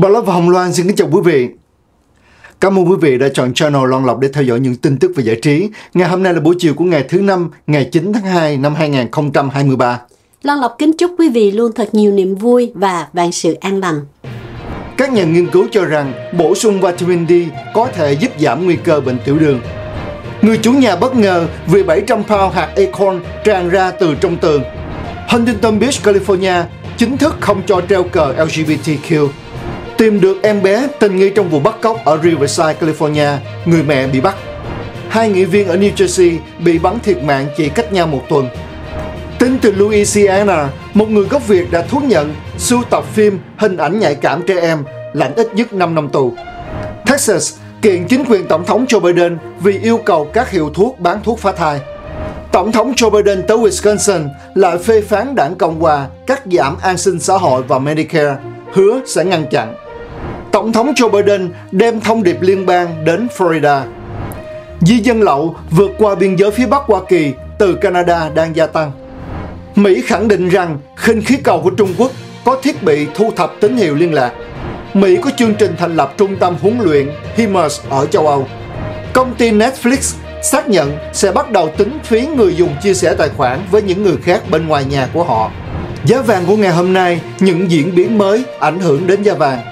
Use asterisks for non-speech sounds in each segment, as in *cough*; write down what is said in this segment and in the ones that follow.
Bảo Lộc và Hồng Loan xin kính chào quý vị. Cảm ơn quý vị đã chọn channel Long Lộc để theo dõi những tin tức về giải trí. Ngày hôm nay là buổi chiều của ngày thứ năm, ngày 9 tháng 2 năm 2023. Long Lộc kính chúc quý vị luôn thật nhiều niềm vui và vạn sự an lành. Các nhà nghiên cứu cho rằng bổ sung vitamin D có thể giúp giảm nguy cơ bệnh tiểu đường. Người chủ nhà bất ngờ vì 700 pound hạt acorn tràn ra từ trong tường. Huntington Beach, California chính thức không cho treo cờ LGBTQ tìm được em bé tình nghi trong vụ bắt cóc ở Riverside, California, người mẹ bị bắt. Hai nghị viên ở New Jersey bị bắn thiệt mạng chỉ cách nhau một tuần. Tính từ Louisiana, một người gốc Việt đã thú nhận sưu tập phim hình ảnh nhạy cảm trẻ em lãnh ít nhất 5 năm tù. Texas kiện chính quyền Tổng thống Joe Biden vì yêu cầu các hiệu thuốc bán thuốc phá thai. Tổng thống Joe Biden tới Wisconsin lại phê phán đảng Cộng Hòa cắt giảm an sinh xã hội và Medicare, hứa sẽ ngăn chặn. Tổng thống Joe Biden đem thông điệp liên bang đến Florida. Di dân lậu vượt qua biên giới phía Bắc Hoa Kỳ từ Canada đang gia tăng. Mỹ khẳng định rằng khinh khí cầu của Trung Quốc có thiết bị thu thập tín hiệu liên lạc. Mỹ có chương trình thành lập trung tâm huấn luyện HIMARS ở châu Âu. Công ty Netflix xác nhận sẽ bắt đầu tính phí người dùng chia sẻ tài khoản với những người khác bên ngoài nhà của họ. Giá vàng của ngày hôm nay, những diễn biến mới ảnh hưởng đến giá vàng.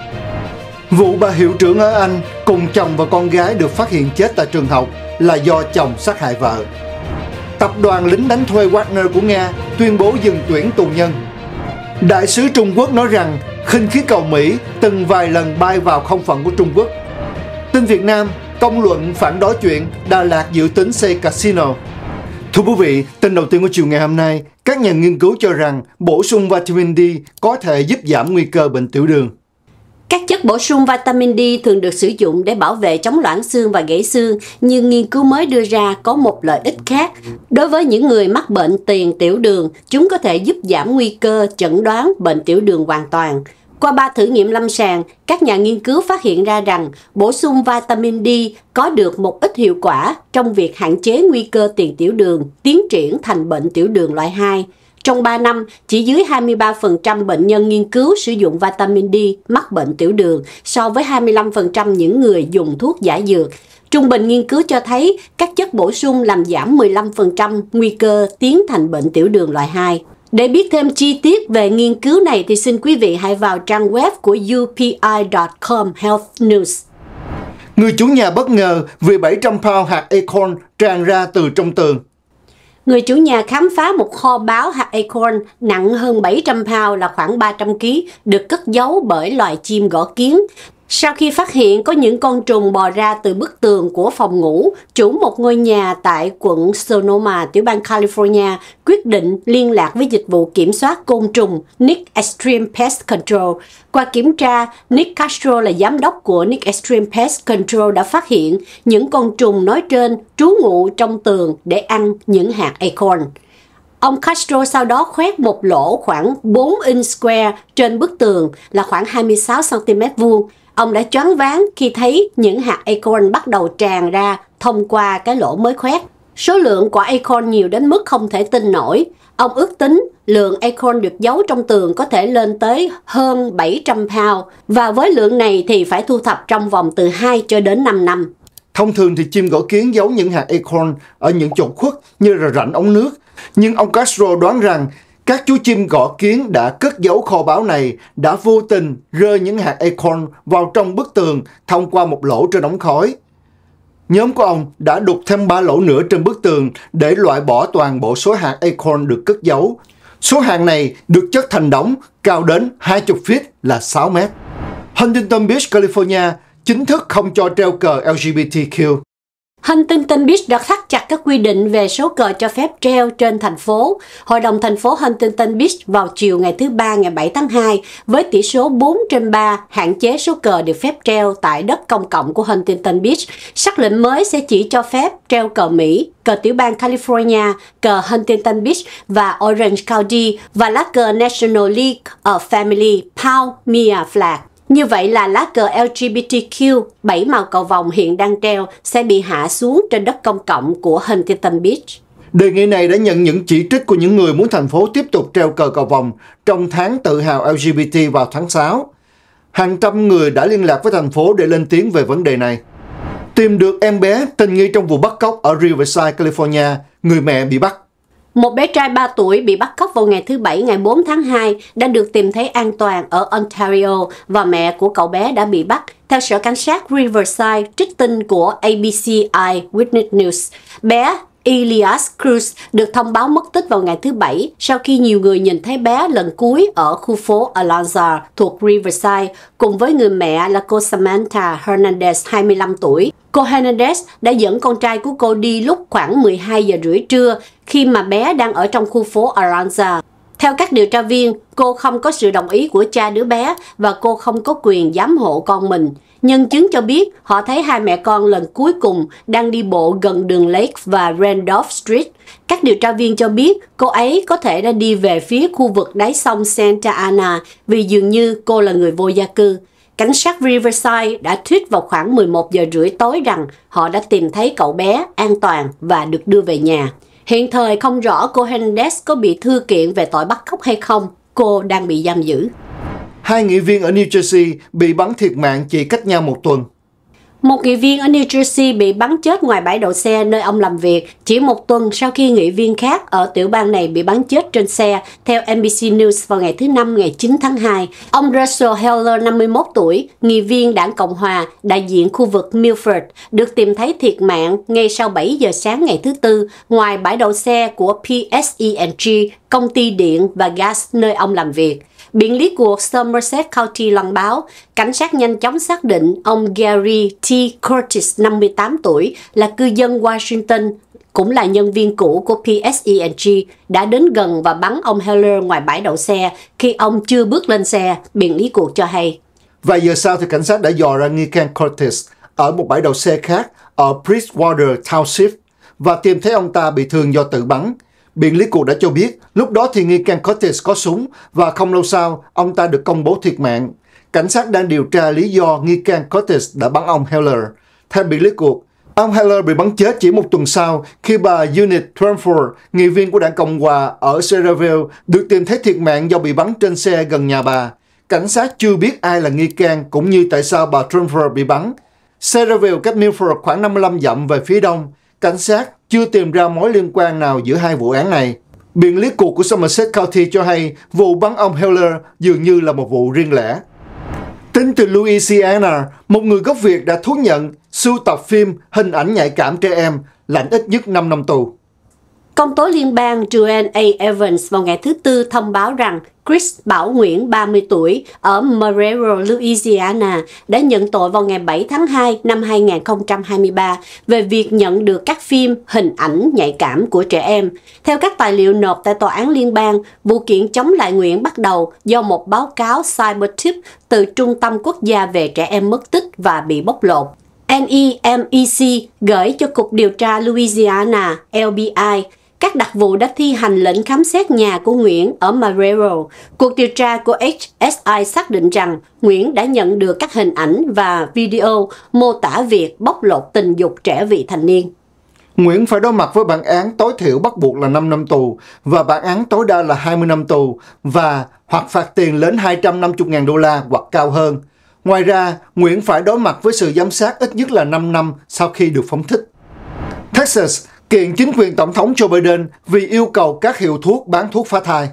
Vụ bà hiệu trưởng ở Anh cùng chồng và con gái được phát hiện chết tại trường học là do chồng sát hại vợ. Tập đoàn lính đánh thuê Wagner của Nga tuyên bố dừng tuyển tù nhân. Đại sứ Trung Quốc nói rằng khinh khí cầu Mỹ từng vài lần bay vào không phận của Trung Quốc. Tin Việt Nam, công luận phản đối chuyện Đà Lạt dự tính xây casino. Thưa quý vị, tin đầu tiên của chiều ngày hôm nay, các nhà nghiên cứu cho rằng bổ sung vitamin D có thể giúp giảm nguy cơ bệnh tiểu đường. Các chất bổ sung vitamin D thường được sử dụng để bảo vệ chống loãng xương và gãy xương, nhưng nghiên cứu mới đưa ra có một lợi ích khác. Đối với những người mắc bệnh tiền tiểu đường, chúng có thể giúp giảm nguy cơ chẩn đoán bệnh tiểu đường hoàn toàn. Qua ba thử nghiệm lâm sàng, các nhà nghiên cứu phát hiện ra rằng bổ sung vitamin D có được một ít hiệu quả trong việc hạn chế nguy cơ tiền tiểu đường tiến triển thành bệnh tiểu đường loại 2. Trong 3 năm, chỉ dưới 23% bệnh nhân nghiên cứu sử dụng vitamin D mắc bệnh tiểu đường so với 25% những người dùng thuốc giả dược. Trung bình nghiên cứu cho thấy các chất bổ sung làm giảm 15% nguy cơ tiến thành bệnh tiểu đường loại 2. Để biết thêm chi tiết về nghiên cứu này thì xin quý vị hãy vào trang web của upi.com Health News. Người chủ nhà bất ngờ vì 700 pound hạt acorn tràn ra từ trong tường. Người chủ nhà khám phá một kho báu hạt acorn nặng hơn 700 pound là khoảng 300 kg, được cất giấu bởi loài chim gõ kiến. Sau khi phát hiện có những con trùng bò ra từ bức tường của phòng ngủ, chủ một ngôi nhà tại quận Sonoma, tiểu bang California quyết định liên lạc với dịch vụ kiểm soát côn trùng Nick Extreme Pest Control. Qua kiểm tra, Nick Castro là giám đốc của Nick Extreme Pest Control đã phát hiện những con trùng nói trên trú ngụ trong tường để ăn những hạt acorn. Ông Castro sau đó khoét một lỗ khoảng 4 inch square trên bức tường là khoảng 26 cm vuông Ông đã choáng váng khi thấy những hạt acorn bắt đầu tràn ra thông qua cái lỗ mới khoét. Số lượng quả acorn nhiều đến mức không thể tin nổi. Ông ước tính lượng acorn được giấu trong tường có thể lên tới hơn 700 pound và với lượng này thì phải thu thập trong vòng từ 2 cho đến 5 năm. Thông thường thì chim gõ kiến giấu những hạt acorn ở những chỗ khuất như là rãnh ống nước. Nhưng ông Castro đoán rằng các chú chim gõ kiến đã cất giấu kho báu này đã vô tình rơi những hạt acorn vào trong bức tường thông qua một lỗ trên ống khói. Nhóm của ông đã đục thêm ba lỗ nữa trên bức tường để loại bỏ toàn bộ số hạt acorn được cất giấu. Số hàng này được chất thành đống cao đến 20 feet là 6 mét. Huntington Beach, California chính thức không cho treo cờ LGBTQ. Huntington Beach đã thắt chặt các quy định về số cờ cho phép treo trên thành phố. Hội đồng thành phố Huntington Beach vào chiều ngày thứ Ba ngày 7 tháng 2 với tỷ số 4 trên 3 hạn chế số cờ được phép treo tại đất công cộng của Huntington Beach. Sắc lệnh mới sẽ chỉ cho phép treo cờ Mỹ, cờ tiểu bang California, cờ Huntington Beach và Orange County và lá cờ National League of Family Palmia Flag. Như vậy là lá cờ LGBTQ bảy màu cầu vòng hiện đang treo sẽ bị hạ xuống trên đất công cộng của Huntington Beach. Đề nghị này đã nhận những chỉ trích của những người muốn thành phố tiếp tục treo cờ cầu vòng trong tháng tự hào LGBT vào tháng 6. Hàng trăm người đã liên lạc với thành phố để lên tiếng về vấn đề này. Tìm được em bé tình nghi trong vụ bắt cóc ở Riverside, California, người mẹ bị bắt. Một bé trai 3 tuổi bị bắt cóc vào ngày thứ Bảy ngày 4 tháng 2 đã được tìm thấy an toàn ở Ontario và mẹ của cậu bé đã bị bắt. Theo sở cảnh sát Riverside, trích tin của ABCI Witness News, bé Elias Cruz được thông báo mất tích vào ngày thứ Bảy sau khi nhiều người nhìn thấy bé lần cuối ở khu phố Alonza thuộc Riverside cùng với người mẹ là cô Samantha Hernandez, 25 tuổi. Cô Hernandez đã dẫn con trai của cô đi lúc khoảng 12 giờ rưỡi trưa khi mà bé đang ở trong khu phố Alonza theo các điều tra viên, cô không có sự đồng ý của cha đứa bé và cô không có quyền giám hộ con mình. Nhân chứng cho biết họ thấy hai mẹ con lần cuối cùng đang đi bộ gần đường Lake và Randolph Street. Các điều tra viên cho biết cô ấy có thể đã đi về phía khu vực đáy sông Santa Ana vì dường như cô là người vô gia cư. Cảnh sát Riverside đã thuyết vào khoảng 11 giờ rưỡi tối rằng họ đã tìm thấy cậu bé an toàn và được đưa về nhà. Hiện thời không rõ cô Hernandez có bị thư kiện về tội bắt cóc hay không, cô đang bị giam giữ. Hai nghị viên ở New Jersey bị bắn thiệt mạng chỉ cách nhau một tuần. Một nghị viên ở New Jersey bị bắn chết ngoài bãi đậu xe nơi ông làm việc chỉ một tuần sau khi nghị viên khác ở tiểu bang này bị bắn chết trên xe, theo NBC News vào ngày thứ Năm ngày 9 tháng 2. Ông Russell Heller, 51 tuổi, nghị viên đảng Cộng Hòa, đại diện khu vực Milford, được tìm thấy thiệt mạng ngay sau 7 giờ sáng ngày thứ Tư ngoài bãi đậu xe của PSE&G, công ty điện và gas nơi ông làm việc. Biện lý của Somerset County loan báo, cảnh sát nhanh chóng xác định ông Gary T T. Curtis, 58 tuổi, là cư dân Washington, cũng là nhân viên cũ của PSEG, đã đến gần và bắn ông Heller ngoài bãi đậu xe khi ông chưa bước lên xe, biện lý cuộc cho hay. Vài giờ sau thì cảnh sát đã dò ra nghi can Curtis ở một bãi đậu xe khác ở Bridgewater Township và tìm thấy ông ta bị thương do tự bắn. Biện lý cuộc đã cho biết lúc đó thì nghi can Curtis có súng và không lâu sau ông ta được công bố thiệt mạng cảnh sát đang điều tra lý do nghi can Cortez đã bắn ông Heller. Thay bị lý cuộc, ông Heller bị bắn chết chỉ một tuần sau khi bà Unit Trumford, nghị viên của đảng Cộng Hòa ở Sierraville, được tìm thấy thiệt mạng do bị bắn trên xe gần nhà bà. Cảnh sát chưa biết ai là nghi can cũng như tại sao bà Trumford bị bắn. Sierraville cách Milford khoảng 55 dặm về phía đông. Cảnh sát chưa tìm ra mối liên quan nào giữa hai vụ án này. Biện lý cuộc của Somerset County cho hay vụ bắn ông Heller dường như là một vụ riêng lẻ. Tính từ Louisiana, một người gốc Việt đã thú nhận sưu tập phim hình ảnh nhạy cảm trẻ em, lãnh ít nhất 5 năm tù. Công tố liên bang Joanne A. Evans vào ngày thứ Tư thông báo rằng Chris Bảo Nguyễn, 30 tuổi, ở Marrero, Louisiana, đã nhận tội vào ngày 7 tháng 2 năm 2023 về việc nhận được các phim, hình ảnh nhạy cảm của trẻ em. Theo các tài liệu nộp tại Tòa án Liên bang, vụ kiện chống lại Nguyễn bắt đầu do một báo cáo Cybertip từ Trung tâm Quốc gia về trẻ em mất tích và bị bóc lột. NEMEC gửi cho Cục Điều tra Louisiana, LBI, các đặc vụ đã thi hành lệnh khám xét nhà của Nguyễn ở Marrero. Cuộc điều tra của HSI xác định rằng Nguyễn đã nhận được các hình ảnh và video mô tả việc bóc lột tình dục trẻ vị thành niên. Nguyễn phải đối mặt với bản án tối thiểu bắt buộc là 5 năm tù và bản án tối đa là 20 năm tù và hoặc phạt tiền đến 250.000 đô la hoặc cao hơn. Ngoài ra, Nguyễn phải đối mặt với sự giám sát ít nhất là 5 năm sau khi được phóng thích. Texas kiện chính quyền Tổng thống Joe Biden vì yêu cầu các hiệu thuốc bán thuốc phá thai.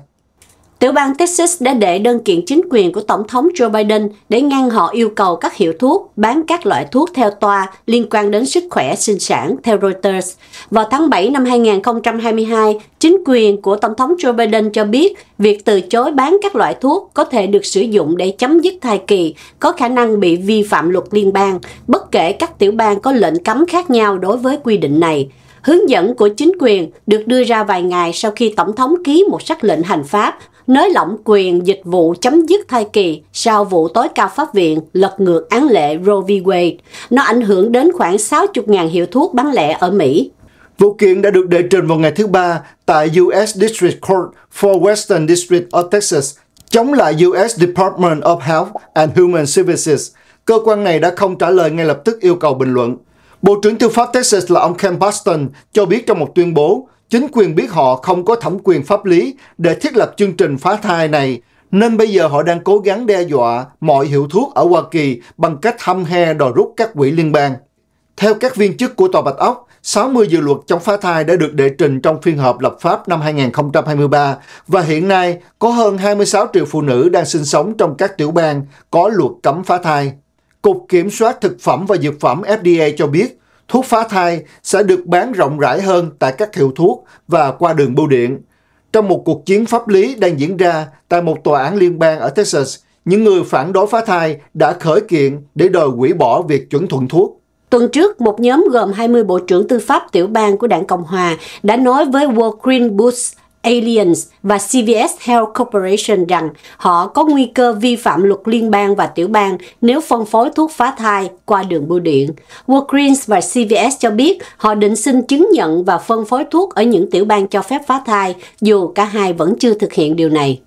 Tiểu bang Texas đã đệ đơn kiện chính quyền của Tổng thống Joe Biden để ngăn họ yêu cầu các hiệu thuốc bán các loại thuốc theo tòa liên quan đến sức khỏe sinh sản, theo Reuters. Vào tháng 7 năm 2022, chính quyền của Tổng thống Joe Biden cho biết việc từ chối bán các loại thuốc có thể được sử dụng để chấm dứt thai kỳ, có khả năng bị vi phạm luật liên bang, bất kể các tiểu bang có lệnh cấm khác nhau đối với quy định này. Hướng dẫn của chính quyền được đưa ra vài ngày sau khi Tổng thống ký một sắc lệnh hành pháp nới lỏng quyền dịch vụ chấm dứt thai kỳ sau vụ tối cao pháp viện lật ngược án lệ Roe v. Wade. Nó ảnh hưởng đến khoảng 60.000 hiệu thuốc bán lẻ ở Mỹ. Vụ kiện đã được đệ trình vào ngày thứ Ba tại U.S. District Court for Western District of Texas chống lại U.S. Department of Health and Human Services. Cơ quan này đã không trả lời ngay lập tức yêu cầu bình luận. Bộ trưởng Tư pháp Texas là ông Ken Paxton cho biết trong một tuyên bố, chính quyền biết họ không có thẩm quyền pháp lý để thiết lập chương trình phá thai này, nên bây giờ họ đang cố gắng đe dọa mọi hiệu thuốc ở Hoa Kỳ bằng cách hăm he đòi rút các quỹ liên bang. Theo các viên chức của Tòa Bạch Ốc, 60 dự luật chống phá thai đã được đệ trình trong phiên họp lập pháp năm 2023 và hiện nay có hơn 26 triệu phụ nữ đang sinh sống trong các tiểu bang có luật cấm phá thai. Cục Kiểm soát Thực phẩm và Dược phẩm FDA cho biết thuốc phá thai sẽ được bán rộng rãi hơn tại các hiệu thuốc và qua đường bưu điện. Trong một cuộc chiến pháp lý đang diễn ra tại một tòa án liên bang ở Texas, những người phản đối phá thai đã khởi kiện để đòi hủy bỏ việc chuẩn thuận thuốc. Tuần trước, một nhóm gồm 20 bộ trưởng tư pháp tiểu bang của đảng Cộng Hòa đã nói với Walgreen Boots Aliens và CVS Health Corporation rằng họ có nguy cơ vi phạm luật liên bang và tiểu bang nếu phân phối thuốc phá thai qua đường bưu điện. Walgreens và CVS cho biết họ định xin chứng nhận và phân phối thuốc ở những tiểu bang cho phép phá thai, dù cả hai vẫn chưa thực hiện điều này.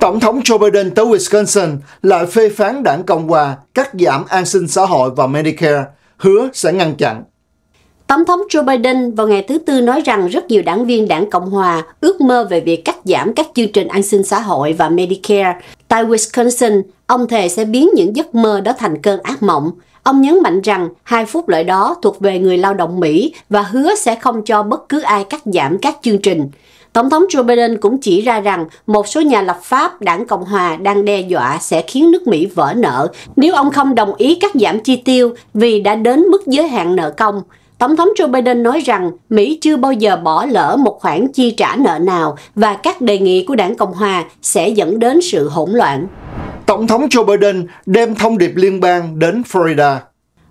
Tổng thống Joe Biden tới Wisconsin lại phê phán đảng Cộng hòa cắt giảm an sinh xã hội và Medicare, hứa sẽ ngăn chặn Tổng thống Joe Biden vào ngày thứ Tư nói rằng rất nhiều đảng viên đảng Cộng Hòa ước mơ về việc cắt giảm các chương trình an sinh xã hội và Medicare. Tại Wisconsin, ông thề sẽ biến những giấc mơ đó thành cơn ác mộng. Ông nhấn mạnh rằng hai phút lợi đó thuộc về người lao động Mỹ và hứa sẽ không cho bất cứ ai cắt giảm các chương trình. Tổng thống Joe Biden cũng chỉ ra rằng một số nhà lập pháp đảng Cộng Hòa đang đe dọa sẽ khiến nước Mỹ vỡ nợ nếu ông không đồng ý cắt giảm chi tiêu vì đã đến mức giới hạn nợ công. Tổng thống Joe Biden nói rằng Mỹ chưa bao giờ bỏ lỡ một khoản chi trả nợ nào và các đề nghị của đảng Cộng Hòa sẽ dẫn đến sự hỗn loạn. Tổng thống Joe Biden đem thông điệp liên bang đến Florida.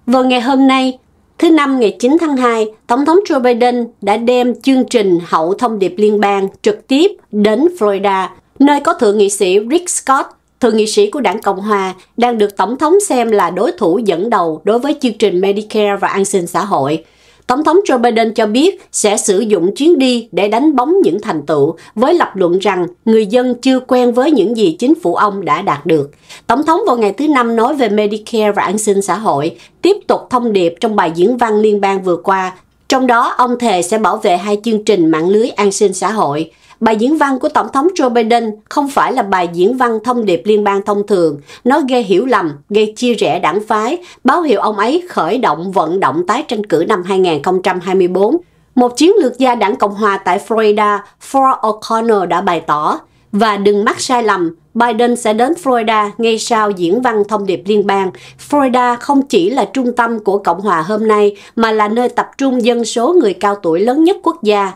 Vào ngày hôm nay, Thứ Năm ngày 9 tháng 2, Tổng thống Joe Biden đã đem chương trình hậu thông điệp liên bang trực tiếp đến Florida, nơi có Thượng nghị sĩ Rick Scott, Thượng nghị sĩ của đảng Cộng Hòa, đang được Tổng thống xem là đối thủ dẫn đầu đối với chương trình Medicare và an sinh xã hội. Tổng thống Joe Biden cho biết sẽ sử dụng chuyến đi để đánh bóng những thành tựu, với lập luận rằng người dân chưa quen với những gì chính phủ ông đã đạt được. Tổng thống vào ngày thứ Năm nói về Medicare và an sinh xã hội, tiếp tục thông điệp trong bài diễn văn liên bang vừa qua, trong đó ông thề sẽ bảo vệ hai chương trình mạng lưới an sinh xã hội. Bài diễn văn của Tổng thống Joe Biden không phải là bài diễn văn thông điệp liên bang thông thường. Nó gây hiểu lầm, gây chia rẽ đảng phái, báo hiệu ông ấy khởi động vận động tái tranh cử năm 2024. Một chiến lược gia đảng Cộng hòa tại Florida, Ford O'Connor đã bày tỏ, và đừng mắc sai lầm, Biden sẽ đến Florida ngay sau diễn văn thông điệp liên bang. Florida không chỉ là trung tâm của Cộng hòa hôm nay mà là nơi tập trung dân số người cao tuổi lớn nhất quốc gia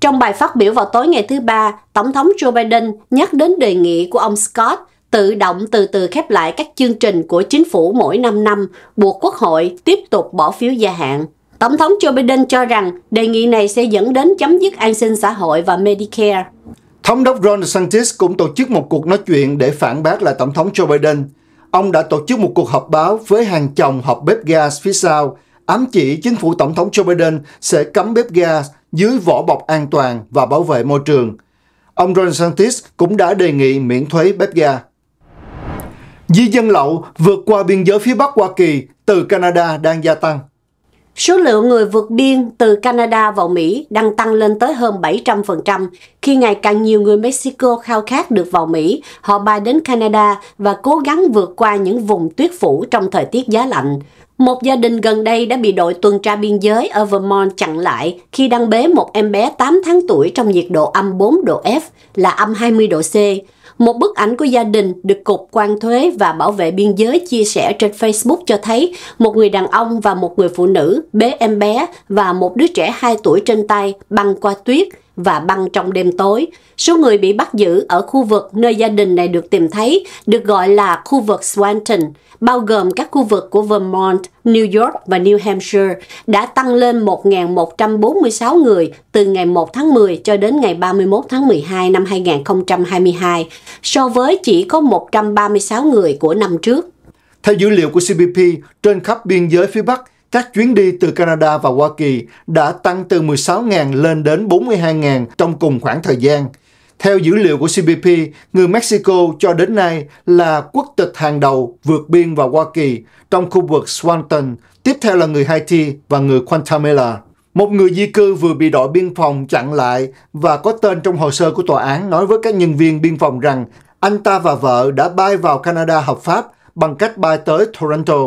trong bài phát biểu vào tối ngày thứ Ba, Tổng thống Joe Biden nhắc đến đề nghị của ông Scott tự động từ từ khép lại các chương trình của chính phủ mỗi 5 năm, buộc Quốc hội tiếp tục bỏ phiếu gia hạn. Tổng thống Joe Biden cho rằng đề nghị này sẽ dẫn đến chấm dứt an sinh xã hội và Medicare. Thống đốc Ron DeSantis cũng tổ chức một cuộc nói chuyện để phản bác lại Tổng thống Joe Biden. Ông đã tổ chức một cuộc họp báo với hàng chồng họp bếp gas phía sau, ám chỉ chính phủ Tổng thống Joe Biden sẽ cấm bếp gas dưới vỏ bọc an toàn và bảo vệ môi trường. Ông Ron Santis cũng đã đề nghị miễn thuế bếp ga. Di dân lậu vượt qua biên giới phía Bắc Hoa Kỳ từ Canada đang gia tăng. Số lượng người vượt biên từ Canada vào Mỹ đang tăng lên tới hơn 700% khi ngày càng nhiều người Mexico khao khát được vào Mỹ, họ bay đến Canada và cố gắng vượt qua những vùng tuyết phủ trong thời tiết giá lạnh. Một gia đình gần đây đã bị đội tuần tra biên giới ở Vermont chặn lại khi đang bế một em bé 8 tháng tuổi trong nhiệt độ âm 4 độ F là âm 20 độ C. Một bức ảnh của gia đình được Cục quan thuế và bảo vệ biên giới chia sẻ trên Facebook cho thấy một người đàn ông và một người phụ nữ bế em bé và một đứa trẻ 2 tuổi trên tay băng qua tuyết – và băng trong đêm tối. Số người bị bắt giữ ở khu vực nơi gia đình này được tìm thấy được gọi là khu vực Swanton, bao gồm các khu vực của Vermont, New York và New Hampshire, đã tăng lên 1.146 người từ ngày 1 tháng 10 cho đến ngày 31 tháng 12 năm 2022, so với chỉ có 136 người của năm trước. Theo dữ liệu của CBP, trên khắp biên giới phía Bắc, các chuyến đi từ Canada và Hoa Kỳ đã tăng từ 16.000 lên đến 42.000 trong cùng khoảng thời gian. Theo dữ liệu của CBP, người Mexico cho đến nay là quốc tịch hàng đầu vượt biên vào Hoa Kỳ trong khu vực Swanton, tiếp theo là người Haiti và người Guatemala. Một người di cư vừa bị đội biên phòng chặn lại và có tên trong hồ sơ của tòa án nói với các nhân viên biên phòng rằng anh ta và vợ đã bay vào Canada hợp pháp bằng cách bay tới Toronto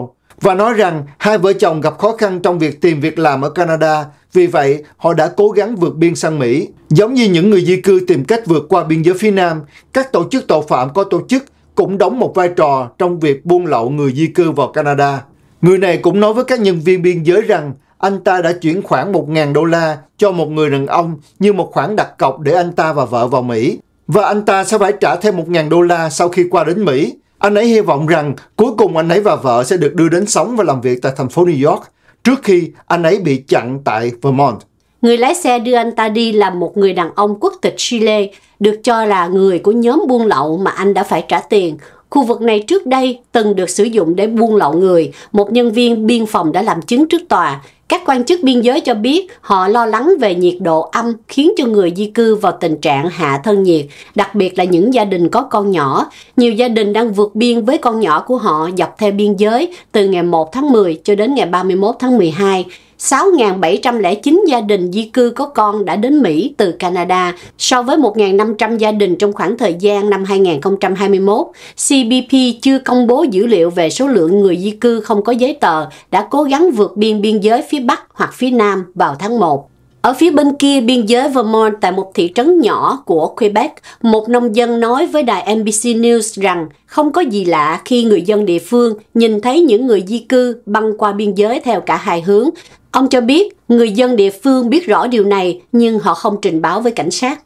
và nói rằng hai vợ chồng gặp khó khăn trong việc tìm việc làm ở Canada, vì vậy họ đã cố gắng vượt biên sang Mỹ. Giống như những người di cư tìm cách vượt qua biên giới phía Nam, các tổ chức tội phạm có tổ chức cũng đóng một vai trò trong việc buôn lậu người di cư vào Canada. Người này cũng nói với các nhân viên biên giới rằng anh ta đã chuyển khoảng 1.000 đô la cho một người đàn ông như một khoản đặt cọc để anh ta và vợ vào Mỹ. Và anh ta sẽ phải trả thêm 1.000 đô la sau khi qua đến Mỹ anh ấy hy vọng rằng cuối cùng anh ấy và vợ sẽ được đưa đến sống và làm việc tại thành phố New York trước khi anh ấy bị chặn tại Vermont. Người lái xe đưa anh ta đi là một người đàn ông quốc tịch Chile, được cho là người của nhóm buôn lậu mà anh đã phải trả tiền. Khu vực này trước đây từng được sử dụng để buôn lậu người. Một nhân viên biên phòng đã làm chứng trước tòa. Các quan chức biên giới cho biết họ lo lắng về nhiệt độ âm khiến cho người di cư vào tình trạng hạ thân nhiệt, đặc biệt là những gia đình có con nhỏ. Nhiều gia đình đang vượt biên với con nhỏ của họ dọc theo biên giới từ ngày 1 tháng 10 cho đến ngày 31 tháng 12. 6.709 gia đình di cư có con đã đến Mỹ từ Canada so với 1.500 gia đình trong khoảng thời gian năm 2021. CBP chưa công bố dữ liệu về số lượng người di cư không có giấy tờ đã cố gắng vượt biên biên giới phía Bắc hoặc phía Nam vào tháng 1. Ở phía bên kia biên giới Vermont tại một thị trấn nhỏ của Quebec, một nông dân nói với đài NBC News rằng không có gì lạ khi người dân địa phương nhìn thấy những người di cư băng qua biên giới theo cả hai hướng. Ông cho biết người dân địa phương biết rõ điều này nhưng họ không trình báo với cảnh sát.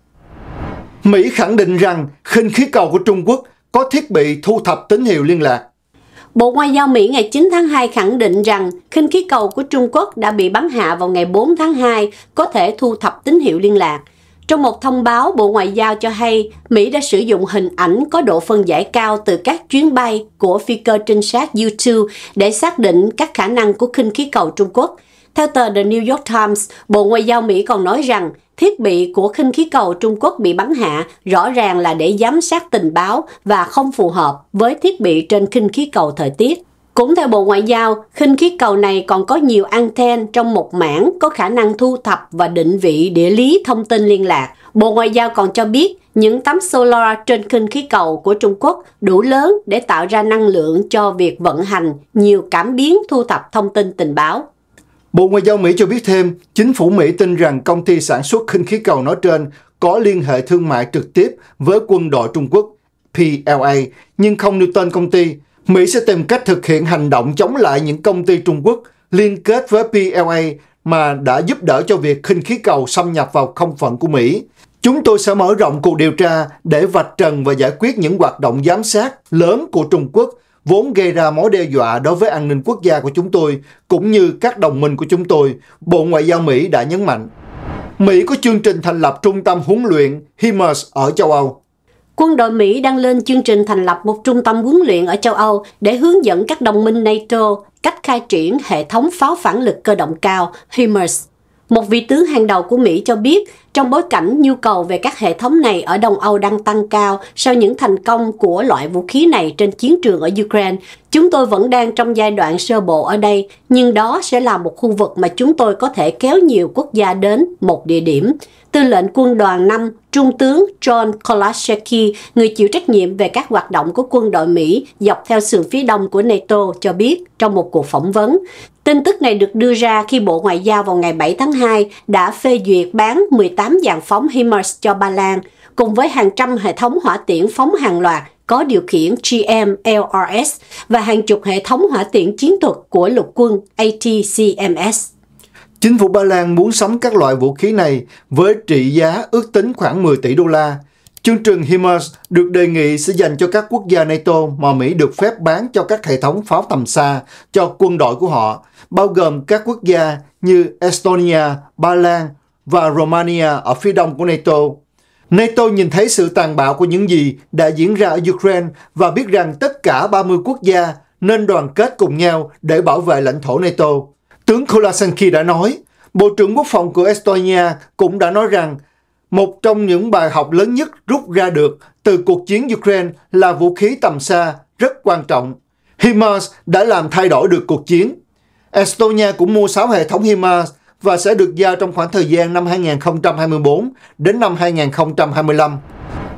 Mỹ khẳng định rằng khinh khí cầu của Trung Quốc có thiết bị thu thập tín hiệu liên lạc. Bộ Ngoại giao Mỹ ngày 9 tháng 2 khẳng định rằng khinh khí cầu của Trung Quốc đã bị bắn hạ vào ngày 4 tháng 2, có thể thu thập tín hiệu liên lạc. Trong một thông báo, Bộ Ngoại giao cho hay Mỹ đã sử dụng hình ảnh có độ phân giải cao từ các chuyến bay của phi cơ trinh sát U-2 để xác định các khả năng của khinh khí cầu Trung Quốc. Theo tờ The New York Times, Bộ Ngoại giao Mỹ còn nói rằng Thiết bị của khinh khí cầu Trung Quốc bị bắn hạ rõ ràng là để giám sát tình báo và không phù hợp với thiết bị trên khinh khí cầu thời tiết. Cũng theo Bộ Ngoại giao, khinh khí cầu này còn có nhiều anten trong một mảng có khả năng thu thập và định vị địa lý thông tin liên lạc. Bộ Ngoại giao còn cho biết những tấm solar trên khinh khí cầu của Trung Quốc đủ lớn để tạo ra năng lượng cho việc vận hành nhiều cảm biến thu thập thông tin tình báo. Bộ Ngoại giao Mỹ cho biết thêm, chính phủ Mỹ tin rằng công ty sản xuất khinh khí cầu nói trên có liên hệ thương mại trực tiếp với quân đội Trung Quốc PLA, nhưng không nêu tên công ty. Mỹ sẽ tìm cách thực hiện hành động chống lại những công ty Trung Quốc liên kết với PLA mà đã giúp đỡ cho việc khinh khí cầu xâm nhập vào không phận của Mỹ. Chúng tôi sẽ mở rộng cuộc điều tra để vạch trần và giải quyết những hoạt động giám sát lớn của Trung Quốc vốn gây ra mối đe dọa đối với an ninh quốc gia của chúng tôi cũng như các đồng minh của chúng tôi, Bộ Ngoại giao Mỹ đã nhấn mạnh. Mỹ có chương trình thành lập trung tâm huấn luyện HIMARS ở châu Âu. Quân đội Mỹ đang lên chương trình thành lập một trung tâm huấn luyện ở châu Âu để hướng dẫn các đồng minh NATO cách khai triển hệ thống pháo phản lực cơ động cao HIMARS một vị tướng hàng đầu của Mỹ cho biết, trong bối cảnh nhu cầu về các hệ thống này ở Đông Âu đang tăng cao sau những thành công của loại vũ khí này trên chiến trường ở Ukraine, chúng tôi vẫn đang trong giai đoạn sơ bộ ở đây, nhưng đó sẽ là một khu vực mà chúng tôi có thể kéo nhiều quốc gia đến một địa điểm. Tư lệnh quân đoàn 5, Trung tướng John Kolashecki, người chịu trách nhiệm về các hoạt động của quân đội Mỹ dọc theo sườn phía đông của NATO cho biết trong một cuộc phỏng vấn, Tin tức này được đưa ra khi Bộ Ngoại giao vào ngày 7 tháng 2 đã phê duyệt bán 18 dàn phóng HIMARS cho Ba Lan, cùng với hàng trăm hệ thống hỏa tiễn phóng hàng loạt có điều khiển GMLRS và hàng chục hệ thống hỏa tiễn chiến thuật của lục quân ATCMS. Chính phủ Ba Lan muốn sắm các loại vũ khí này với trị giá ước tính khoảng 10 tỷ đô la, Chương trình HIMARS được đề nghị sẽ dành cho các quốc gia NATO mà Mỹ được phép bán cho các hệ thống pháo tầm xa cho quân đội của họ, bao gồm các quốc gia như Estonia, Ba Lan và Romania ở phía đông của NATO. NATO nhìn thấy sự tàn bạo của những gì đã diễn ra ở Ukraine và biết rằng tất cả 30 quốc gia nên đoàn kết cùng nhau để bảo vệ lãnh thổ NATO. Tướng Kolasenki đã nói, Bộ trưởng Quốc phòng của Estonia cũng đã nói rằng một trong những bài học lớn nhất rút ra được từ cuộc chiến Ukraine là vũ khí tầm xa rất quan trọng. HIMARS đã làm thay đổi được cuộc chiến. Estonia cũng mua 6 hệ thống HIMARS và sẽ được giao trong khoảng thời gian năm 2024 đến năm 2025.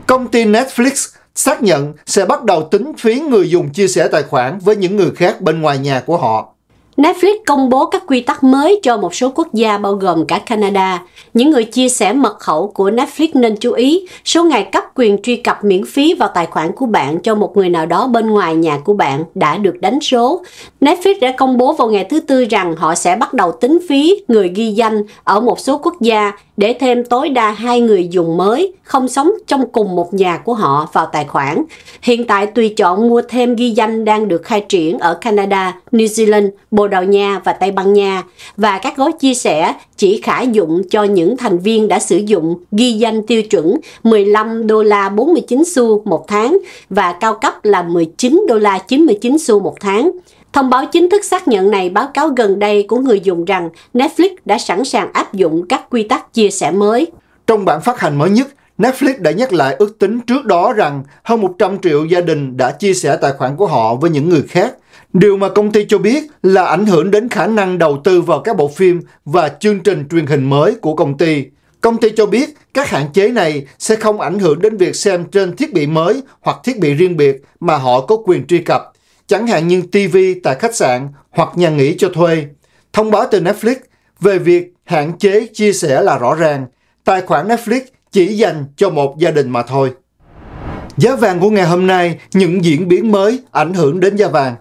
Công ty Netflix xác nhận sẽ bắt đầu tính phí người dùng chia sẻ tài khoản với những người khác bên ngoài nhà của họ. Netflix công bố các quy tắc mới cho một số quốc gia bao gồm cả Canada. Những người chia sẻ mật khẩu của Netflix nên chú ý số ngày cấp quyền truy cập miễn phí vào tài khoản của bạn cho một người nào đó bên ngoài nhà của bạn đã được đánh số. Netflix đã công bố vào ngày thứ Tư rằng họ sẽ bắt đầu tính phí người ghi danh ở một số quốc gia để thêm tối đa hai người dùng mới không sống trong cùng một nhà của họ vào tài khoản. Hiện tại tùy chọn mua thêm ghi danh đang được khai triển ở Canada, New Zealand, Bồ Đào Nha và Tây Ban Nha và các gói chia sẻ chỉ khả dụng cho những thành viên đã sử dụng ghi danh tiêu chuẩn 15 đô la 49 xu một tháng và cao cấp là 19 đô la 99 xu một tháng. Thông báo chính thức xác nhận này báo cáo gần đây của người dùng rằng Netflix đã sẵn sàng áp dụng các quy tắc chia sẻ mới. Trong bản phát hành mới nhất, Netflix đã nhắc lại ước tính trước đó rằng hơn 100 triệu gia đình đã chia sẻ tài khoản của họ với những người khác – Điều mà công ty cho biết là ảnh hưởng đến khả năng đầu tư vào các bộ phim và chương trình truyền hình mới của công ty. Công ty cho biết các hạn chế này sẽ không ảnh hưởng đến việc xem trên thiết bị mới hoặc thiết bị riêng biệt mà họ có quyền truy cập, chẳng hạn như TV tại khách sạn hoặc nhà nghỉ cho thuê. Thông báo từ Netflix về việc hạn chế chia sẻ là rõ ràng, tài khoản Netflix chỉ dành cho một gia đình mà thôi. Giá vàng của ngày hôm nay, những diễn biến mới ảnh hưởng đến giá vàng.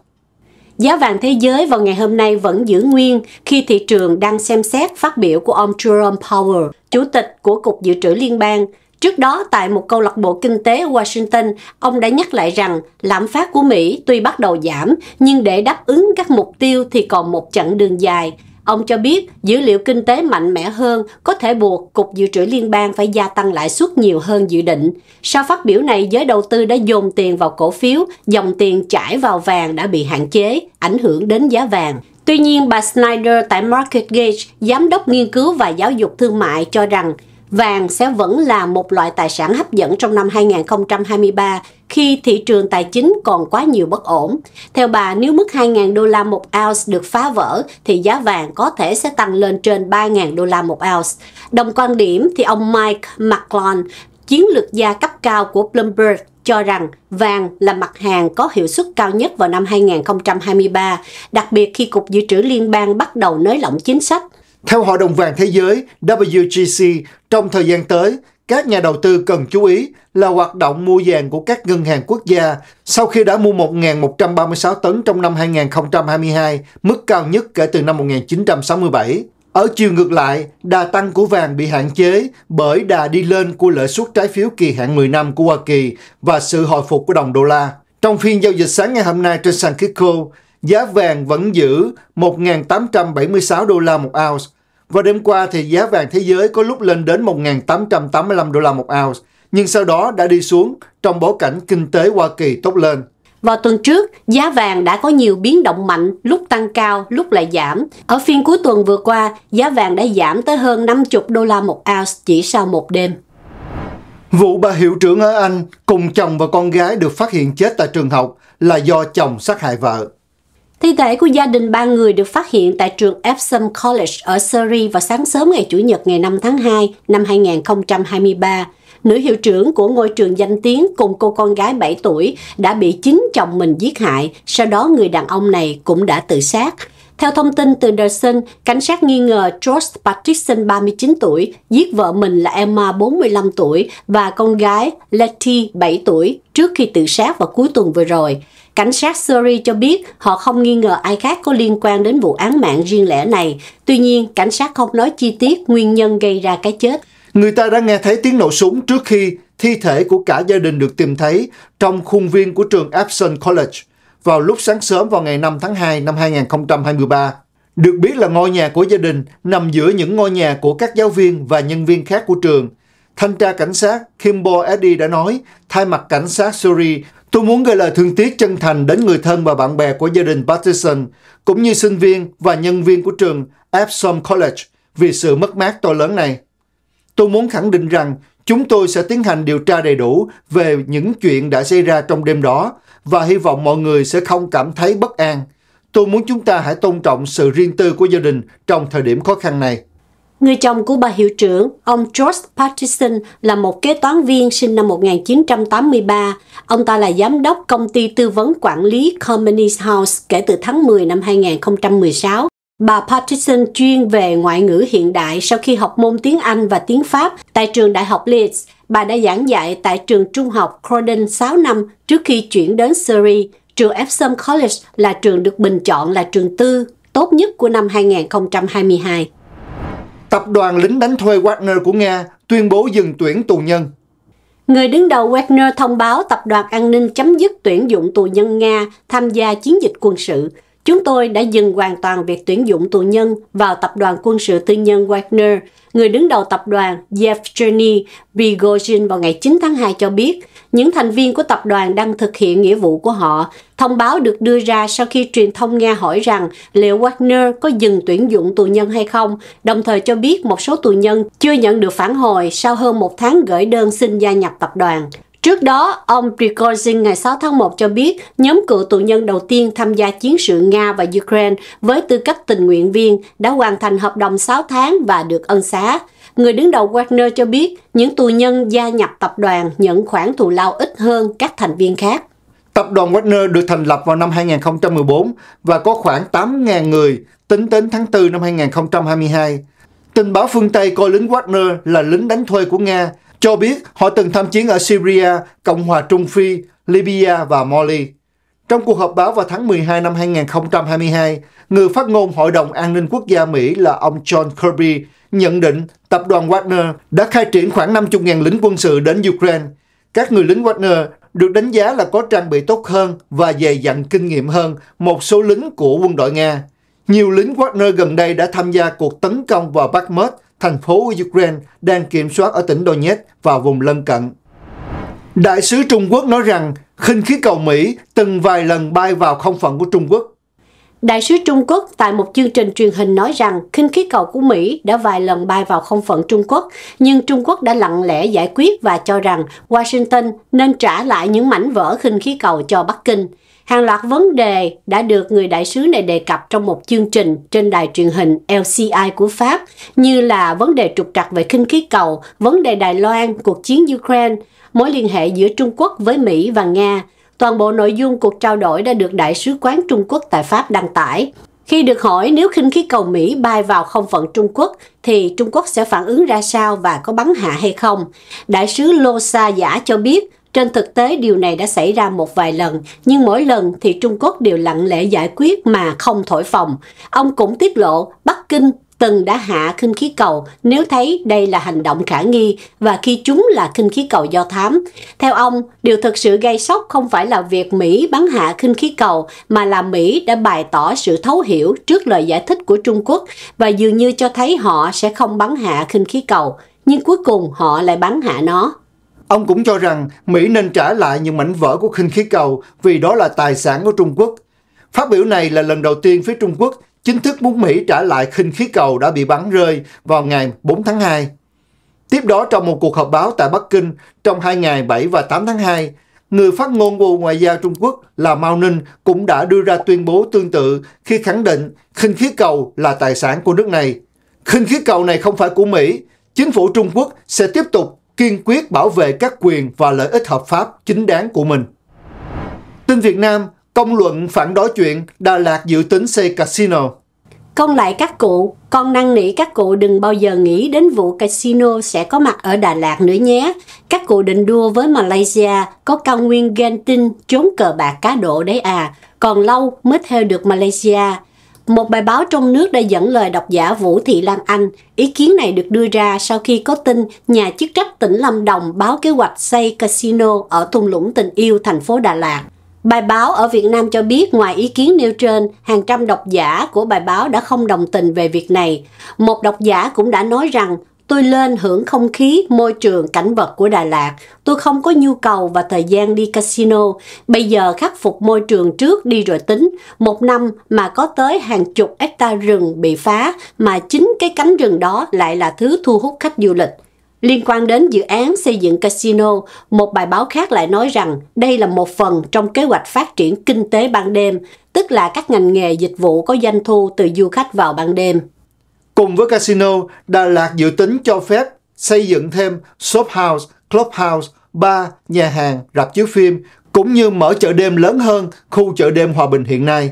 Giá vàng thế giới vào ngày hôm nay vẫn giữ nguyên khi thị trường đang xem xét phát biểu của ông Jerome Powell, chủ tịch của Cục Dự trữ Liên bang. Trước đó, tại một câu lạc bộ kinh tế ở Washington, ông đã nhắc lại rằng lạm phát của Mỹ tuy bắt đầu giảm, nhưng để đáp ứng các mục tiêu thì còn một chặng đường dài. Ông cho biết dữ liệu kinh tế mạnh mẽ hơn có thể buộc Cục Dự trữ Liên bang phải gia tăng lãi suất nhiều hơn dự định. Sau phát biểu này, giới đầu tư đã dồn tiền vào cổ phiếu, dòng tiền chảy vào vàng đã bị hạn chế, ảnh hưởng đến giá vàng. Tuy nhiên, bà Snyder tại MarketGauge, giám đốc nghiên cứu và giáo dục thương mại cho rằng vàng sẽ vẫn là một loại tài sản hấp dẫn trong năm 2023 khi thị trường tài chính còn quá nhiều bất ổn. Theo bà, nếu mức 2.000 đô la một ounce được phá vỡ thì giá vàng có thể sẽ tăng lên trên 3.000 đô la một ounce. Đồng quan điểm thì ông Mike McClellan, chiến lược gia cấp cao của Bloomberg cho rằng vàng là mặt hàng có hiệu suất cao nhất vào năm 2023, đặc biệt khi Cục Dự trữ Liên bang bắt đầu nới lỏng chính sách theo Hội đồng vàng Thế giới WGC, trong thời gian tới, các nhà đầu tư cần chú ý là hoạt động mua vàng của các ngân hàng quốc gia sau khi đã mua 1.136 tấn trong năm 2022, mức cao nhất kể từ năm 1967. Ở chiều ngược lại, đà tăng của vàng bị hạn chế bởi đà đi lên của lợi suất trái phiếu kỳ hạn 10 năm của Hoa Kỳ và sự hồi phục của đồng đô la. Trong phiên giao dịch sáng ngày hôm nay trên sàn Kitco, giá vàng vẫn giữ 1.876 đô la một ounce, vào đêm qua thì giá vàng thế giới có lúc lên đến 1.885 đô la một ounce, nhưng sau đó đã đi xuống trong bối cảnh kinh tế Hoa Kỳ tốt lên. Vào tuần trước, giá vàng đã có nhiều biến động mạnh, lúc tăng cao, lúc lại giảm. Ở phiên cuối tuần vừa qua, giá vàng đã giảm tới hơn 50 đô la một ounce chỉ sau một đêm. Vụ bà hiệu trưởng ở Anh cùng chồng và con gái được phát hiện chết tại trường học là do chồng sát hại vợ. Thi thể của gia đình ba người được phát hiện tại trường Epsom College ở Surrey vào sáng sớm ngày Chủ nhật ngày 5 tháng 2 năm 2023. Nữ hiệu trưởng của ngôi trường danh tiếng cùng cô con gái 7 tuổi đã bị chính chồng mình giết hại, sau đó người đàn ông này cũng đã tự sát. Theo thông tin từ The Sun, cảnh sát nghi ngờ George Patrickson 39 tuổi, giết vợ mình là Emma 45 tuổi và con gái Letty 7 tuổi trước khi tự sát vào cuối tuần vừa rồi. Cảnh sát Surrey cho biết họ không nghi ngờ ai khác có liên quan đến vụ án mạng riêng lẻ này. Tuy nhiên, cảnh sát không nói chi tiết nguyên nhân gây ra cái chết. Người ta đã nghe thấy tiếng nổ súng trước khi thi thể của cả gia đình được tìm thấy trong khuôn viên của trường Epson College vào lúc sáng sớm vào ngày 5 tháng 2 năm 2023. Được biết là ngôi nhà của gia đình nằm giữa những ngôi nhà của các giáo viên và nhân viên khác của trường. Thanh tra cảnh sát Kimbo Eddy đã nói, thay mặt cảnh sát Surrey Tôi muốn gửi lời thương tiếc chân thành đến người thân và bạn bè của gia đình Patterson, cũng như sinh viên và nhân viên của trường Epsom College vì sự mất mát to lớn này. Tôi muốn khẳng định rằng chúng tôi sẽ tiến hành điều tra đầy đủ về những chuyện đã xảy ra trong đêm đó và hy vọng mọi người sẽ không cảm thấy bất an. Tôi muốn chúng ta hãy tôn trọng sự riêng tư của gia đình trong thời điểm khó khăn này. Người chồng của bà hiệu trưởng, ông George Patterson là một kế toán viên sinh năm 1983. Ông ta là giám đốc công ty tư vấn quản lý Communist House kể từ tháng 10 năm 2016. Bà Patterson chuyên về ngoại ngữ hiện đại sau khi học môn tiếng Anh và tiếng Pháp tại trường Đại học Leeds. Bà đã giảng dạy tại trường trung học Croydon 6 năm trước khi chuyển đến Surrey. Trường Epsom College là trường được bình chọn là trường tư tốt nhất của năm 2022. Tập đoàn lính đánh thuê Wagner của Nga tuyên bố dừng tuyển tù nhân. Người đứng đầu Wagner thông báo Tập đoàn An ninh chấm dứt tuyển dụng tù nhân Nga tham gia chiến dịch quân sự. Chúng tôi đã dừng hoàn toàn việc tuyển dụng tù nhân vào Tập đoàn quân sự tư nhân Wagner. Người đứng đầu tập đoàn Yevgeny Prigozhin vào ngày 9 tháng 2 cho biết – những thành viên của tập đoàn đang thực hiện nghĩa vụ của họ. Thông báo được đưa ra sau khi truyền thông Nga hỏi rằng liệu Wagner có dừng tuyển dụng tù nhân hay không, đồng thời cho biết một số tù nhân chưa nhận được phản hồi sau hơn một tháng gửi đơn xin gia nhập tập đoàn. Trước đó, ông Prigozhin ngày 6 tháng 1 cho biết nhóm cựu tù nhân đầu tiên tham gia chiến sự Nga và Ukraine với tư cách tình nguyện viên đã hoàn thành hợp đồng 6 tháng và được ân xá. Người đứng đầu Wagner cho biết những tù nhân gia nhập tập đoàn nhận khoản thù lao ít hơn các thành viên khác. Tập đoàn Wagner được thành lập vào năm 2014 và có khoảng 8.000 người tính đến tháng 4 năm 2022. Tình báo phương Tây coi lính Wagner là lính đánh thuê của Nga cho biết họ từng tham chiến ở Syria, Cộng hòa Trung Phi, Libya và Mali. Trong cuộc họp báo vào tháng 12 năm 2022, người phát ngôn Hội đồng An ninh Quốc gia Mỹ là ông John Kirby nhận định tập đoàn Wagner đã khai triển khoảng 50.000 lính quân sự đến Ukraine. Các người lính Wagner được đánh giá là có trang bị tốt hơn và dày dặn kinh nghiệm hơn một số lính của quân đội Nga. Nhiều lính Wagner gần đây đã tham gia cuộc tấn công vào Bakhmut thành phố Ukraine đang kiểm soát ở tỉnh Donetsk và vùng lân cận. Đại sứ Trung Quốc nói rằng khinh khí cầu Mỹ từng vài lần bay vào không phận của Trung Quốc. Đại sứ Trung Quốc tại một chương trình truyền hình nói rằng khinh khí cầu của Mỹ đã vài lần bay vào không phận Trung Quốc, nhưng Trung Quốc đã lặng lẽ giải quyết và cho rằng Washington nên trả lại những mảnh vỡ khinh khí cầu cho Bắc Kinh hàng loạt vấn đề đã được người đại sứ này đề cập trong một chương trình trên đài truyền hình LCI của Pháp, như là vấn đề trục trặc về khinh khí cầu, vấn đề Đài Loan, cuộc chiến Ukraine, mối liên hệ giữa Trung Quốc với Mỹ và Nga. Toàn bộ nội dung cuộc trao đổi đã được Đại sứ quán Trung Quốc tại Pháp đăng tải. Khi được hỏi nếu khinh khí cầu Mỹ bay vào không phận Trung Quốc thì Trung Quốc sẽ phản ứng ra sao và có bắn hạ hay không, đại sứ Lô Sa Giả cho biết trên thực tế điều này đã xảy ra một vài lần, nhưng mỗi lần thì Trung Quốc đều lặng lẽ giải quyết mà không thổi phòng Ông cũng tiết lộ Bắc Kinh từng đã hạ khinh khí cầu nếu thấy đây là hành động khả nghi và khi chúng là khinh khí cầu do thám. Theo ông, điều thực sự gây sốc không phải là việc Mỹ bắn hạ khinh khí cầu mà là Mỹ đã bày tỏ sự thấu hiểu trước lời giải thích của Trung Quốc và dường như cho thấy họ sẽ không bắn hạ khinh khí cầu, nhưng cuối cùng họ lại bắn hạ nó. Ông cũng cho rằng Mỹ nên trả lại những mảnh vỡ của khinh khí cầu vì đó là tài sản của Trung Quốc. Phát biểu này là lần đầu tiên phía Trung Quốc chính thức muốn Mỹ trả lại khinh khí cầu đã bị bắn rơi vào ngày 4 tháng 2. Tiếp đó trong một cuộc họp báo tại Bắc Kinh trong hai ngày 7 và 8 tháng 2, người phát ngôn Bộ Ngoại giao Trung Quốc là Mao Ninh cũng đã đưa ra tuyên bố tương tự khi khẳng định khinh khí cầu là tài sản của nước này. Khinh khí cầu này không phải của Mỹ, chính phủ Trung Quốc sẽ tiếp tục kiên quyết bảo vệ các quyền và lợi ích hợp pháp chính đáng của mình. Tin Việt Nam, công luận phản đối chuyện Đà Lạt dự tính xây casino. Con lại các cụ, con năn nỉ các cụ đừng bao giờ nghĩ đến vụ casino sẽ có mặt ở Đà Lạt nữa nhé. Các cụ định đua với Malaysia, có cao nguyên Genting trốn cờ bạc cá độ đấy à, còn lâu mới theo được Malaysia. Một bài báo trong nước đã dẫn lời độc giả Vũ Thị Lan Anh. Ý kiến này được đưa ra sau khi có tin nhà chức trách tỉnh Lâm Đồng báo kế hoạch xây casino ở thung lũng tình yêu thành phố Đà Lạt. Bài báo ở Việt Nam cho biết ngoài ý kiến nêu trên, hàng trăm độc giả của bài báo đã không đồng tình về việc này. Một độc giả cũng đã nói rằng Tôi lên hưởng không khí, môi trường, cảnh vật của Đà Lạt. Tôi không có nhu cầu và thời gian đi casino. Bây giờ khắc phục môi trường trước đi rồi tính. Một năm mà có tới hàng chục hecta rừng bị phá, mà chính cái cánh rừng đó lại là thứ thu hút khách du lịch. Liên quan đến dự án xây dựng casino, một bài báo khác lại nói rằng đây là một phần trong kế hoạch phát triển kinh tế ban đêm, tức là các ngành nghề dịch vụ có doanh thu từ du khách vào ban đêm. Cùng với casino, Đà Lạt dự tính cho phép xây dựng thêm shop house, club house, bar, nhà hàng, rạp chiếu phim, cũng như mở chợ đêm lớn hơn khu chợ đêm Hòa Bình hiện nay.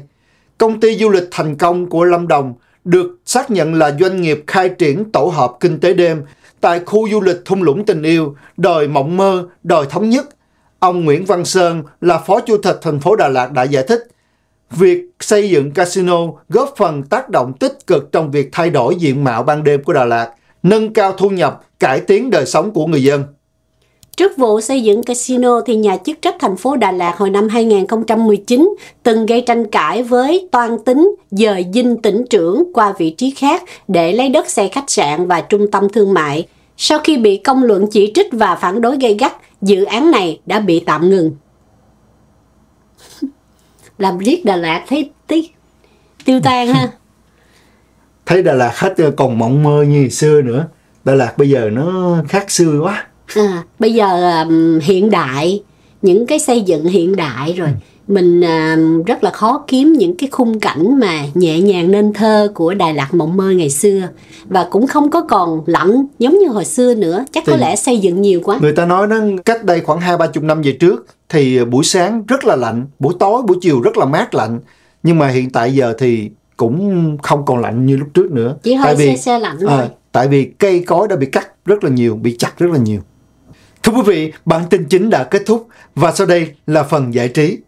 Công ty du lịch thành công của Lâm Đồng được xác nhận là doanh nghiệp khai triển tổ hợp kinh tế đêm tại khu du lịch thung lũng tình yêu, đồi mộng mơ, đồi thống nhất. Ông Nguyễn Văn Sơn là phó chủ tịch thành phố Đà Lạt đã giải thích Việc xây dựng casino góp phần tác động tích cực trong việc thay đổi diện mạo ban đêm của Đà Lạt, nâng cao thu nhập, cải tiến đời sống của người dân. Trước vụ xây dựng casino thì nhà chức trách thành phố Đà Lạt hồi năm 2019 từng gây tranh cãi với toan tính dời dinh tỉnh trưởng qua vị trí khác để lấy đất xây khách sạn và trung tâm thương mại. Sau khi bị công luận chỉ trích và phản đối gây gắt, dự án này đã bị tạm ngừng làm riết Đà Lạt thấy tí tiêu tan ha *laughs* thấy Đà Lạt hết ờ, còn mộng mơ như xưa nữa Đà Lạt bây giờ nó khác xưa quá à, bây giờ um, hiện đại những cái xây dựng hiện đại rồi ừ. mình um, rất là khó kiếm những cái khung cảnh mà nhẹ nhàng nên thơ của Đà Lạt mộng mơ ngày xưa và cũng không có còn lạnh giống như hồi xưa nữa chắc Thì có lẽ xây dựng nhiều quá người ta nói nó cách đây khoảng hai ba chục năm về trước thì buổi sáng rất là lạnh, buổi tối, buổi chiều rất là mát lạnh. Nhưng mà hiện tại giờ thì cũng không còn lạnh như lúc trước nữa. Chỉ hơi tại vì, xe xe lạnh à, Tại vì cây cối đã bị cắt rất là nhiều, bị chặt rất là nhiều. Thưa quý vị, bản tin chính đã kết thúc và sau đây là phần giải trí.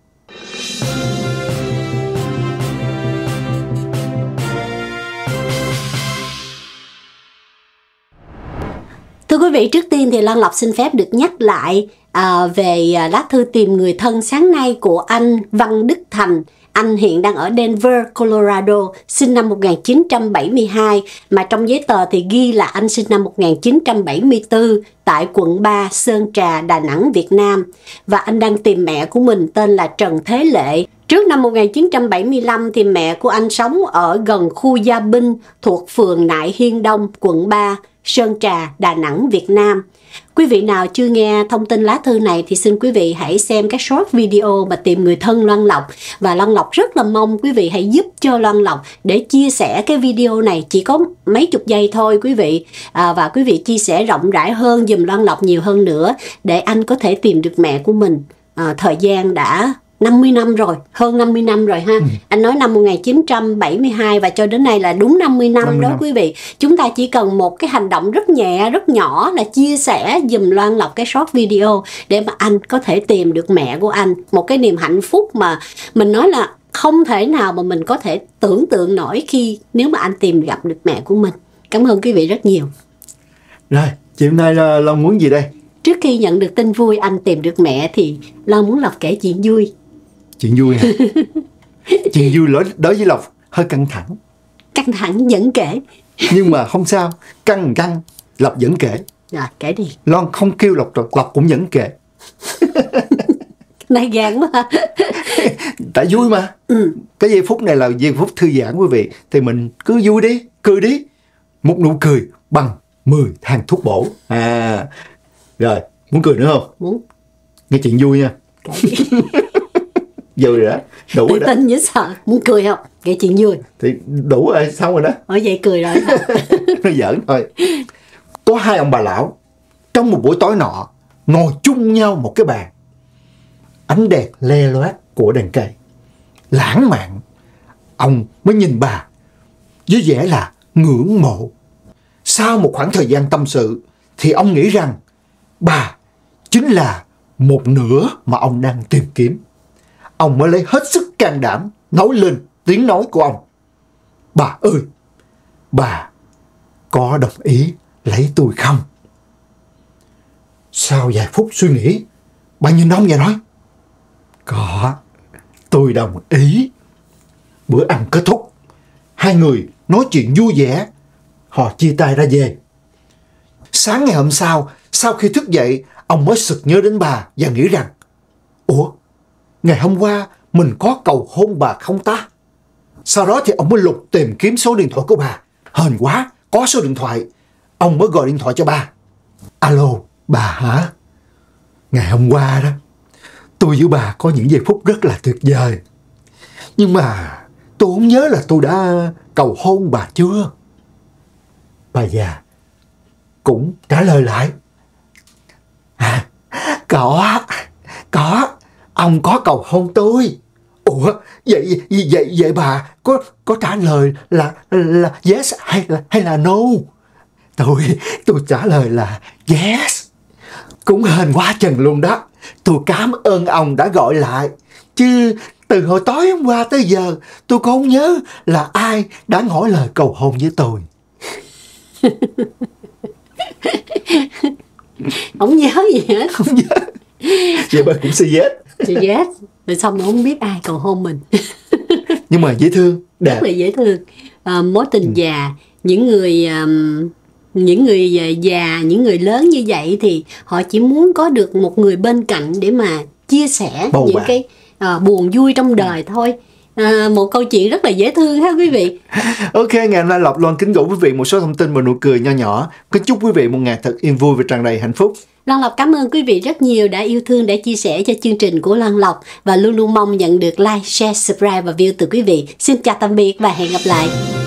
Thưa quý vị, trước tiên thì Lan Lộc xin phép được nhắc lại à, về à, lá thư tìm người thân sáng nay của anh Văn Đức Thành. Anh hiện đang ở Denver, Colorado, sinh năm 1972, mà trong giấy tờ thì ghi là anh sinh năm 1974 tại quận 3 Sơn Trà, Đà Nẵng, Việt Nam. Và anh đang tìm mẹ của mình tên là Trần Thế Lệ, Trước năm 1975 thì mẹ của anh sống ở gần khu gia binh thuộc phường Nại Hiên Đông, quận 3, Sơn Trà, Đà Nẵng, Việt Nam. Quý vị nào chưa nghe thông tin lá thư này thì xin quý vị hãy xem cái short video mà tìm người thân Loan Lộc và Loan Lộc rất là mong quý vị hãy giúp cho Loan Lộc để chia sẻ cái video này chỉ có mấy chục giây thôi quý vị à, và quý vị chia sẻ rộng rãi hơn dùm Loan Lộc nhiều hơn nữa để anh có thể tìm được mẹ của mình. À, thời gian đã 50 năm rồi, hơn 50 năm rồi ha. Ừ. Anh nói năm 1972 và cho đến nay là đúng 50 năm 50 đó năm. quý vị. Chúng ta chỉ cần một cái hành động rất nhẹ, rất nhỏ là chia sẻ dùm Loan lọc cái short video để mà anh có thể tìm được mẹ của anh, một cái niềm hạnh phúc mà mình nói là không thể nào mà mình có thể tưởng tượng nổi khi nếu mà anh tìm gặp được mẹ của mình. Cảm ơn quý vị rất nhiều. Rồi, chiều nay là Long muốn gì đây? Trước khi nhận được tin vui anh tìm được mẹ thì Long muốn Lộc kể chuyện vui chuyện vui hả *laughs* chuyện vui đối với lộc hơi căng thẳng căng thẳng vẫn kể nhưng mà không sao căng căng lộc vẫn kể à, kể đi lon không kêu lộc rồi lộc cũng vẫn kể *laughs* này gan quá *laughs* tại vui mà ừ. cái giây phút này là giây phút thư giãn quý vị thì mình cứ vui đi cười đi một nụ cười bằng 10 thang thuốc bổ à rồi muốn cười nữa không muốn nghe chuyện vui nha vui rồi đó đủ rồi đó tin với sợ muốn cười không kể chuyện vui thì đủ rồi xong rồi đó ở vậy cười rồi *laughs* nó giỡn thôi có hai ông bà lão trong một buổi tối nọ ngồi chung nhau một cái bàn ánh đèn le loét của đèn cây lãng mạn ông mới nhìn bà với vẻ là ngưỡng mộ sau một khoảng thời gian tâm sự thì ông nghĩ rằng bà chính là một nửa mà ông đang tìm kiếm ông mới lấy hết sức can đảm nói lên tiếng nói của ông. Bà ơi, bà có đồng ý lấy tôi không? Sau vài phút suy nghĩ, bà nhìn ông và nói, có, tôi đồng ý. Bữa ăn kết thúc, hai người nói chuyện vui vẻ, họ chia tay ra về. Sáng ngày hôm sau, sau khi thức dậy, ông mới sực nhớ đến bà và nghĩ rằng, Ủa, ngày hôm qua mình có cầu hôn bà không ta? Sau đó thì ông mới lục tìm kiếm số điện thoại của bà. Hên quá, có số điện thoại. Ông mới gọi điện thoại cho bà. Alo, bà hả? Ngày hôm qua đó, tôi với bà có những giây phút rất là tuyệt vời. Nhưng mà tôi không nhớ là tôi đã cầu hôn bà chưa. Bà già cũng trả lời lại. À, có, có ông có cầu hôn tôi. Ủa, vậy vậy vậy bà có có trả lời là là yes hay là hay là no? Tôi tôi trả lời là yes. Cũng hên quá chừng luôn đó. Tôi cảm ơn ông đã gọi lại. Chứ từ hồi tối hôm qua tới giờ tôi không nhớ là ai đã ngỏ lời cầu hôn với tôi. *laughs* không nhớ gì hết. Không nhớ vậy *laughs* bà cũng say yes say yes rồi xong nó không biết ai còn hôn mình *laughs* nhưng mà dễ thương đẹp rất là dễ thương à, mối tình ừ. già những người um, những người ờ, già những người lớn như vậy thì họ chỉ muốn có được một người bên cạnh để mà chia sẻ Bầu những bà. cái à, buồn vui trong ừ. đời thôi À, một câu chuyện rất là dễ thương ha quý vị *laughs* Ok, ngày hôm nay Lộc loan kính gửi quý vị một số thông tin và nụ cười nho nhỏ Kính chúc quý vị một ngày thật yên vui và tràn đầy hạnh phúc Lan Lộc cảm ơn quý vị rất nhiều đã yêu thương, để chia sẻ cho chương trình của Lan Lộc và luôn luôn mong nhận được like, share, subscribe và view từ quý vị. Xin chào tạm biệt và hẹn gặp lại.